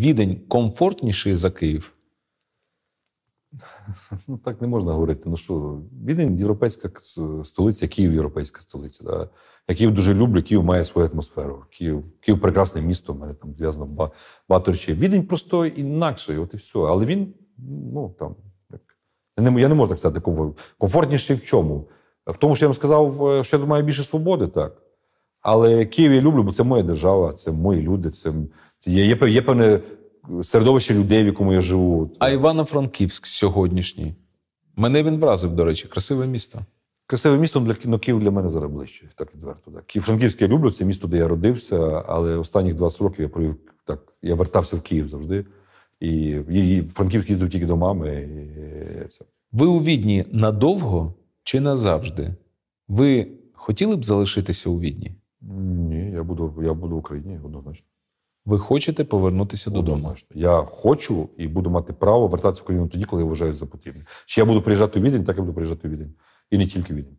Відень комфортніший за Київ? Ну, Так не можна говорити. Ну що, Відень європейська столиця, Київ європейська столиця. Да? Я Київ дуже люблю, Київ має свою атмосферу. Київ Київ прекрасне місто, в мене там зв'язано багато речей. Відень просто інакший, от і все. Але він, ну там, я не, я не можу так сказати, комфортніший в чому? В тому, що я вам сказав, е, що я маю більше свободи, так. Але Київ я люблю, бо це моя держава, це мої люди. Це є є, є певне середовище людей, в якому я живу. А Івано-Франківськ сьогоднішній. Мене він вразив, до речі, красиве місто. Красиве місто для ну, Київ для мене зараз ближче, так відверто. Так. Франківське я люблю, це місто, де я родився, але останніх 20 років я провів так. Я вертався в Київ завжди. І, і Франківськ їздив тільки до мами. І все. Ви у Відні надовго чи назавжди? Ви хотіли б залишитися у Відні? Я буду я буду в Україні однозначно. Ви хочете повернутися додому? Однозначно. Я хочу і буду мати право вертатися в Україну тоді, коли я вважаю за потрібне. Чи я буду приїжджати у відень, так я буду приїжджати у відень. І не тільки відень.